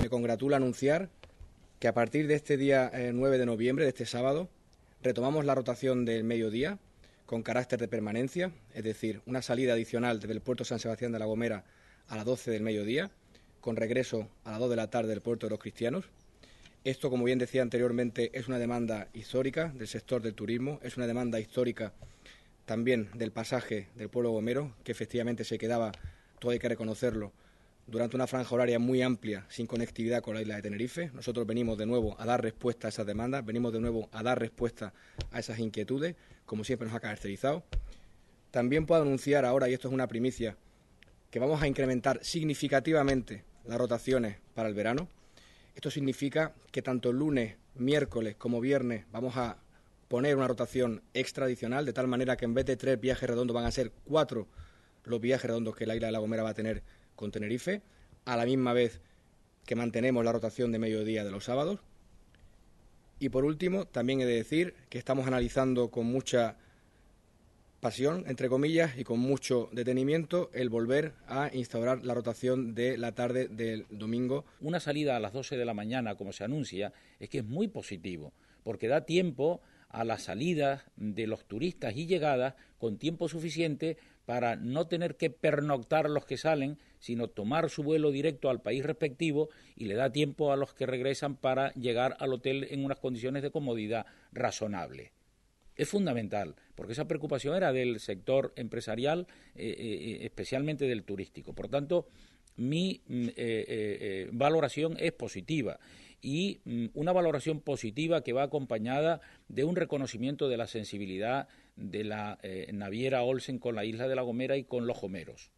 Me congratula anunciar que a partir de este día 9 eh, de noviembre, de este sábado, retomamos la rotación del mediodía con carácter de permanencia, es decir, una salida adicional desde el puerto San Sebastián de la Gomera a las 12 del mediodía, con regreso a las 2 de la tarde del puerto de los cristianos. Esto, como bien decía anteriormente, es una demanda histórica del sector del turismo, es una demanda histórica también del pasaje del pueblo gomero, que efectivamente se quedaba, todo hay que reconocerlo, durante una franja horaria muy amplia sin conectividad con la isla de Tenerife. Nosotros venimos de nuevo a dar respuesta a esas demandas, venimos de nuevo a dar respuesta a esas inquietudes, como siempre nos ha caracterizado. También puedo anunciar ahora, y esto es una primicia, que vamos a incrementar significativamente las rotaciones para el verano. Esto significa que tanto lunes, miércoles como viernes vamos a poner una rotación adicional. de tal manera que en vez de tres viajes redondos van a ser cuatro los viajes redondos que la isla de La Gomera va a tener con Tenerife, a la misma vez que mantenemos la rotación de mediodía de los sábados. Y por último, también he de decir que estamos analizando con mucha pasión, entre comillas, y con mucho detenimiento el volver a instaurar la rotación de la tarde del domingo. Una salida a las 12 de la mañana, como se anuncia, es que es muy positivo, porque da tiempo a la salida de los turistas y llegadas con tiempo suficiente para no tener que pernoctar los que salen, sino tomar su vuelo directo al país respectivo y le da tiempo a los que regresan para llegar al hotel en unas condiciones de comodidad razonable. Es fundamental, porque esa preocupación era del sector empresarial, eh, eh, eh, especialmente del turístico. Por tanto, mi mm, valoración es positiva y mm, una valoración positiva que va acompañada de un reconocimiento de la sensibilidad de la eh, naviera Olsen con la isla de La Gomera y con los Homeros.